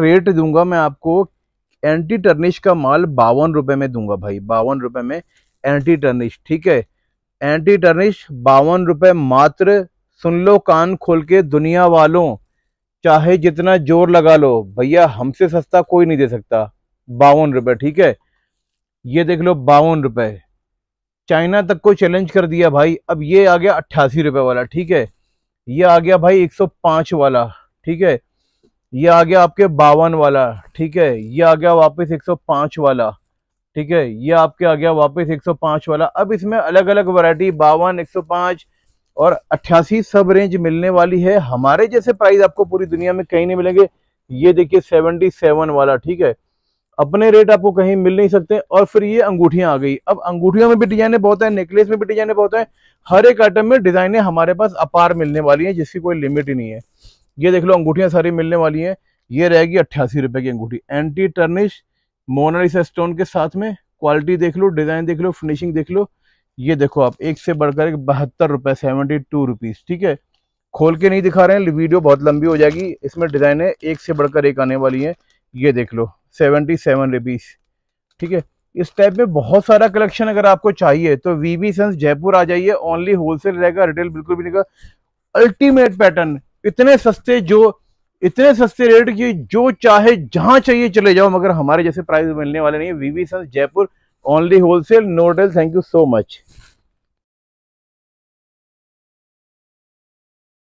rate दूंगा मैं आपको एंटी टर्निश का माल बावन रुपए में दूंगा भाई बावन रुपए में एंटी टर्निश ठीक है एंटी टर्निश बावन रुपये मात्र सुन लो कान खोल के दुनिया वालों चाहे जितना जोर लगा लो भैया हमसे सस्ता कोई नहीं दे सकता बावन रुपये ठीक है ये देख लो बावन रुपए चाइना तक को चैलेंज कर दिया भाई अब ये आ गया अट्ठासी रुपए वाला ठीक है ये आ गया भाई एक वाला ठीक है ये आ गया आपके बावन वाला ठीक है ये आ गया वापस 105 वाला ठीक है ये आपके आ गया वापस 105 वाला अब इसमें अलग अलग वरायटी बावन 105 और 88 सब रेंज मिलने वाली है हमारे जैसे प्राइस आपको पूरी दुनिया में कहीं नहीं मिलेंगे ये देखिए 77 वाला ठीक है अपने रेट आपको कहीं मिल नहीं सकते और फिर ये अंगूठियां आ गई अब अंगूठियों में भी डिजाइने बहुत है नेकलेस में भी डिजाइने बहुत है हर एक आइटम में डिजाइने हमारे पास अपार मिलने वाली है जिसकी कोई लिमिट ही नहीं है ये देख लो अंगूठियाँ सारी मिलने वाली हैं ये रहेगी अट्ठासी रुपये की अंगूठी एंटी टर्निश मोनरिस स्टोन के साथ में क्वालिटी देख लो डिज़ाइन देख लो फिनिशिंग देख लो ये देखो आप एक से बढ़कर एक बहत्तर रुपये सेवेंटी टू रुपीज़ ठीक है खोल के नहीं दिखा रहे हैं वीडियो बहुत लंबी हो जाएगी इसमें डिज़ाइन है एक से बढ़कर एक आने वाली है ये देख लो सेवेंटी सेवन रुपीज़ ठीक है इस टाइप में बहुत सारा कलेक्शन अगर आपको चाहिए तो वी बी सेंस जयपुर आ जाइए ओनली होलसेल रहेगा रिटेल बिल्कुल भी नहीं अल्टीमेट पैटर्न इतने सस्ते जो इतने सस्ते रेट की जो चाहे जहां चाहिए चले जाओ मगर हमारे जैसे प्राइस मिलने वाले नहीं है V V son Jaipur only wholesale नोडल थैंक यू सो मच